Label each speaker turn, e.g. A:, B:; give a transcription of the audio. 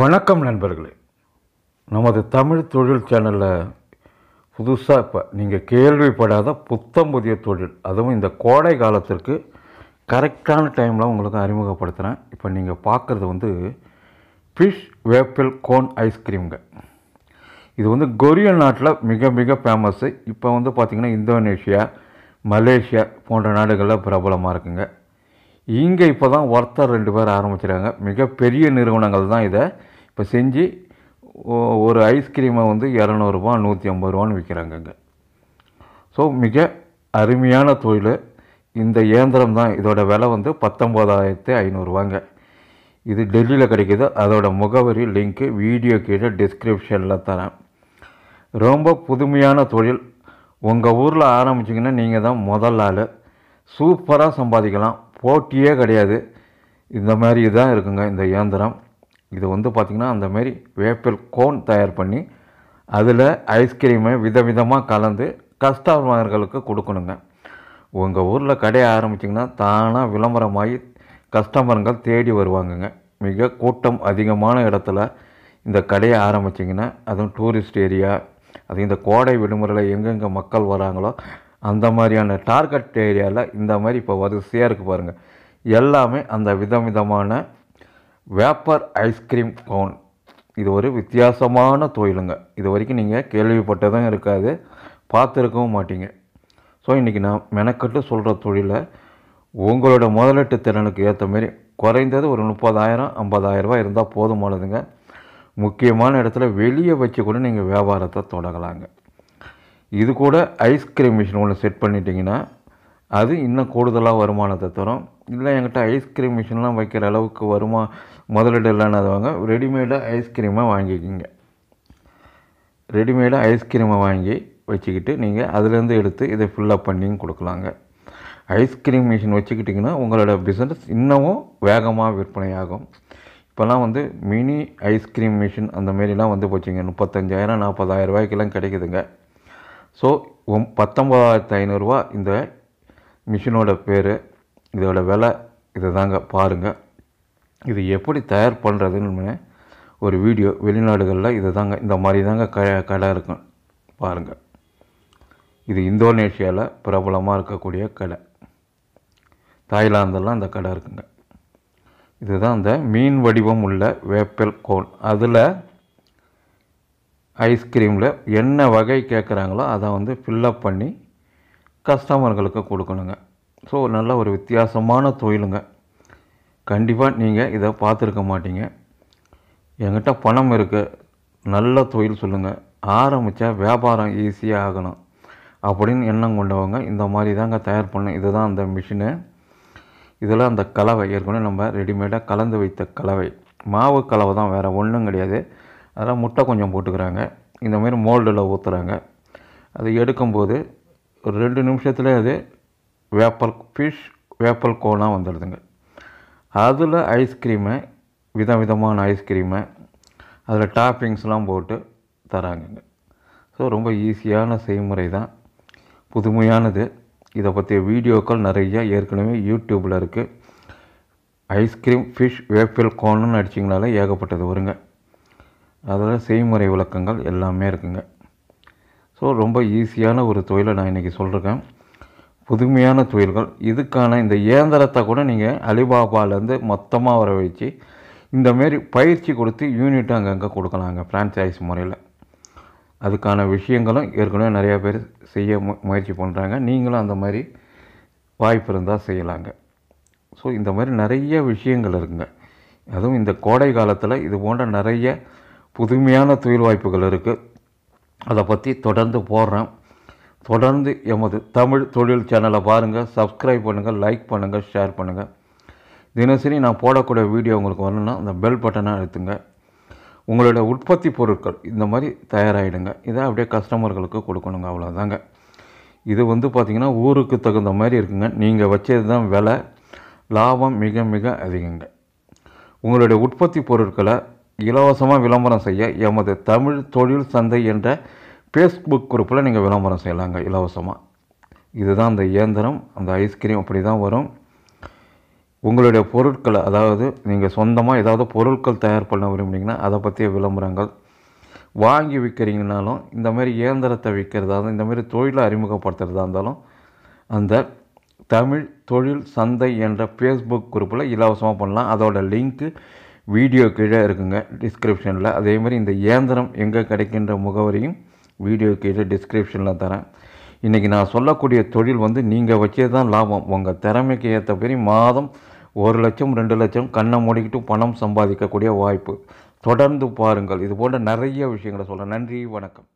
A: வணக்கம் நண்பர்களே நமது தமிழ் தொழில் சேனலில் புதுசாக இப்போ நீங்கள் கேள்விப்படாத புத்தம் புதிய தொழில் அதுவும் இந்த கோடை காலத்திற்கு கரெக்டான டைமில் உங்களுக்கு அறிமுகப்படுத்துகிறேன் இப்போ நீங்கள் பார்க்குறது வந்து ஃபிஷ் வேப்பிள் கோன் ஐஸ்கிரீம்ங்க இது வந்து கொரிய நாட்டில் மிக மிக ஃபேமஸ்ஸு இப்போ வந்து பார்த்திங்கன்னா இந்தோனேஷியா மலேசியா போன்ற நாடுகளில் பிரபலமாக இருக்குங்க இங்கே இப்போ தான் ஒருத்தர் ரெண்டு பேர் ஆரம்பிச்சிருக்காங்க மிகப்பெரிய நிறுவனங்கள் தான் இதை இப்போ செஞ்சு ஒரு ஐஸ்கிரீமை வந்து இரநூறுபா நூற்றி ஐம்பது ரூபான்னு விற்கிறாங்கங்க ஸோ மிக அருமையான தொழில் இந்த இயந்திரம் தான் இதோட விலை வந்து பத்தொம்போதாயிரத்து ஐநூறுரூவாங்க இது டெல்லியில் கிடைக்கிது அதோடய முகவரி லிங்க்கு வீடியோ கீழே டிஸ்கிரிப்ஷனில் தரேன் ரொம்ப புதுமையான தொழில் உங்கள் ஊரில் ஆரம்பிச்சிங்கன்னா நீங்கள் தான் முதல் ஆள் சூப்பராக சம்பாதிக்கலாம் போட்டியே கிடையாது இந்த மாதிரி தான் இருக்குங்க இந்த இயந்திரம் இது வந்து பார்த்திங்கன்னா அந்தமாரி வேப்பில் கோன் தயார் பண்ணி அதில் ஐஸ்கிரீமை விதவிதமாக கலந்து கஸ்டமர்களுக்கு கொடுக்கணுங்க உங்கள் ஊரில் கடையை ஆரம்பிச்சிங்கன்னா தானாக விளம்பரமாகி கஸ்டமருங்கள் தேடி வருவாங்கங்க மிக கூட்டம் அதிகமான இடத்துல இந்த கடையை ஆரம்பிச்சிங்கன்னா அதுவும் டூரிஸ்ட் ஏரியா அது இந்த கோடை விடுமுறையில் எங்கெங்கே மக்கள் வராங்களோ அந்த மாதிரியான டார்கெட் ஏரியாவில் இந்த மாதிரி இப்போ வரிசையாக இருக்குது பாருங்கள் எல்லாமே அந்த விதம் விதமான வேப்பர் ஐஸ்கிரீம் கோன் இது ஒரு வித்தியாசமான தொழிலுங்க இது வரைக்கும் நீங்கள் கேள்விப்பட்டதும் இருக்காது பார்த்துருக்கவும் மாட்டீங்க ஸோ இன்றைக்கி நான் மெனக்கட்டு சொல்கிற தொழிலை உங்களோட முதலீட்டு திறனுக்கு ஏற்ற மாரி குறைந்தது ஒரு முப்பதாயிரம் ஐம்பதாயிரரூபா இருந்தால் போதுமானதுங்க முக்கியமான இடத்துல வெளியே வச்சு கூட நீங்கள் வியாபாரத்தை தொடங்கலாங்க இது கூட ஐஸ்கிரீம் மிஷின் ஒன்று செட் பண்ணிட்டிங்கன்னா அது இன்னும் கூடுதலாக வருமானத்தை தரும் இல்லை என்கிட்ட ஐஸ்கிரீம் மிஷின்லாம் வைக்கிற அளவுக்கு வருமா முதலீடு இல்லைன்னு ரெடிமேடாக ஐஸ்கிரீமாக வாங்கிக்கிங்க ரெடிமேடாக ஐஸ்கிரீமை வாங்கி வச்சுக்கிட்டு நீங்கள் அதுலேருந்து எடுத்து இதை ஃபில்லப் பண்ணியும் கொடுக்கலாங்க ஐஸ்கிரீம் மிஷின் வச்சுக்கிட்டிங்கன்னா உங்களோட பிஸ்னஸ் இன்னமும் வேகமாக விற்பனையாகும் இப்போல்லாம் வந்து மினி ஐஸ்கிரீம் மிஷின் அந்த மாரிலாம் வந்து போச்சுங்க முப்பத்தஞ்சாயிரம் நாற்பதாயிரம் ரூபாய்க்கெல்லாம் கிடைக்குதுங்க ஸோ ஒம் பத்தொம்பதாயிரத்து ஐநூறுரூவா இந்த மிஷினோட பேர் இதோட விலை இதை தாங்க பாருங்கள் இது எப்படி தயார் பண்ணுறதுன்னு ஒரு வீடியோ வெளிநாடுகளில் இதை தாங்க இந்த மாதிரி தாங்க க கடை இருக்கும் பாருங்கள் இது இந்தோனேஷியாவில் பிரபலமாக இருக்கக்கூடிய கடை தாய்லாந்தெல்லாம் அந்த கடை இருக்குங்க இதுதான் அந்த மீன் வடிவம் உள்ள வேப்பல் கோன் அதில் ஐஸ்கிரீமில் என்ன வகை கேட்குறாங்களோ அதை வந்து ஃபில்லப் பண்ணி கஸ்டமர்களுக்கு கொடுக்கணுங்க ஸோ நல்ல ஒரு வித்தியாசமான தொழிலுங்க கண்டிப்பாக நீங்கள் இதை பார்த்துருக்க மாட்டீங்க என்கிட்ட பணம் இருக்குது நல்ல தொழில் சொல்லுங்கள் ஆரம்பித்தா வியாபாரம் ஈஸியாக ஆகணும் அப்படின்னு எண்ணம் கொண்டவங்க இந்த மாதிரி தாங்க தயார் பண்ணும் இதுதான் அந்த மிஷினு இதெல்லாம் அந்த கலவை ஏற்கனவே நம்ம ரெடிமேடாக கலந்து வைத்த கலவை மாவு கலவை தான் வேறு ஒன்றும் கிடையாது அதெல்லாம் முட்டை கொஞ்சம் போட்டுக்கிறாங்க இந்த மாதிரி மோல்டில் ஊற்றுறாங்க அது எடுக்கும்போது ஒரு ரெண்டு நிமிஷத்தில் அது வேப்பல் ஃபிஷ் வேப்பல் கோனாக வந்துடுதுங்க அதில் ஐஸ்கிரீமு விதம் விதமான ஐஸ்கிரீமு அதில் டாப்பிங்ஸ்லாம் போட்டு தராங்கங்க ஸோ ரொம்ப ஈஸியான செய்முறை தான் புதுமையானது இதை பற்றிய வீடியோக்கள் நிறைய ஏற்கனவே யூடியூப்பில் இருக்குது ஐஸ்கிரீம் ஃபிஷ் வேப்பில் கோன்னு அடிச்சிங்கனாலே ஏகப்பட்டது வருங்க அதில் செய்முறை விளக்கங்கள் எல்லாமே இருக்குங்க ஸோ ரொம்ப ஈஸியான ஒரு தொழிலை நான் இன்றைக்கி சொல்கிறேன் புதுமையான தொழில்கள் இதுக்கான இந்த இயந்திரத்தை கூட நீங்கள் அலிபாபாலேருந்து மொத்தமாக வர வச்சு இந்தமாரி பயிற்சி கொடுத்து யூனிட் அங்கங்கே கொடுக்கலாங்க ஃப்ரான்ச்சைஸ் முறையில் அதுக்கான விஷயங்களும் ஏற்கனவே நிறையா பேர் செய்ய மு முயற்சி பண்ணுறாங்க நீங்களும் அந்த மாதிரி வாய்ப்பு இருந்தால் செய்யலாங்க ஸோ இந்த மாதிரி நிறைய விஷயங்கள் இருக்குங்க அதுவும் இந்த கோடை காலத்தில் இது போன்ற நிறைய புதுமையான தொழில் வாய்ப்புகள் இருக்குது அதை பற்றி தொடர்ந்து போடுறேன் தொடர்ந்து எமது தமிழ் தொழில் சேனலை பாருங்கள் சப்ஸ்கிரைப் பண்ணுங்கள் லைக் பண்ணுங்கள் ஷேர் பண்ணுங்கள் தினசரி நான் போடக்கூடிய வீடியோ உங்களுக்கு வரணும்னா அந்த பெல் பட்டனை அழுத்துங்க உங்களோட உற்பத்தி பொருட்கள் இந்த மாதிரி தயாராகிடுங்க இதை அப்படியே கஸ்டமர்களுக்கு கொடுக்கணுங்க அவ்வளோதாங்க இது வந்து பார்த்திங்கன்னா ஊருக்கு தகுந்த மாதிரி இருக்குங்க நீங்கள் வச்சது தான் விலை லாபம் மிக மிக அதிகங்க உங்களுடைய உற்பத்தி பொருட்களை இலவசமாக விளம்பரம் செய்ய எமது தமிழ் தொழில் சந்தை என்ற ஃபேஸ்புக் குரூப்பில் நீங்கள் விளம்பரம் செய்யலாங்க இலவசமாக இதுதான் அந்த இயந்திரம் அந்த ஐஸ்கிரீம் அப்படி தான் வரும் உங்களுடைய பொருட்களை அதாவது நீங்கள் சொந்தமாக ஏதாவது பொருட்கள் தயார் பண்ண விரும்புனீங்கன்னா அதை பற்றிய விளம்பரங்கள் வாங்கி விற்கிறீங்கனாலும் இந்த மாதிரி இயந்திரத்தை விற்கிறதா இருந்தாலும் இந்த மாதிரி தொழிலை அறிமுகப்படுத்துகிறதா இருந்தாலும் அந்த தமிழ் தொழில் சந்தை என்ற ஃபேஸ்புக் குரூப்பில் இலவசமாக பண்ணலாம் அதோடய லிங்க்கு வீடியோ கீழே இருக்குங்க டிஸ்கிரிப்ஷனில் அதேமாதிரி இந்த இயந்திரம் எங்கே கிடைக்கின்ற முகவரியும் வீடியோ கீழே டிஸ்கிரிப்ஷனில் தரேன் இன்றைக்கி நான் சொல்லக்கூடிய தொழில் வந்து நீங்கள் வச்சே தான் லாபம் உங்கள் திறமைக்கு ஏற்ற பெரிய மாதம் ஒரு லட்சம் ரெண்டு லட்சம் கண்ணை மூடிக்கிட்டு பணம் சம்பாதிக்கக்கூடிய வாய்ப்பு தொடர்ந்து பாருங்கள் இது போன்ற நிறைய விஷயங்களை சொல்கிறேன் நன்றி வணக்கம்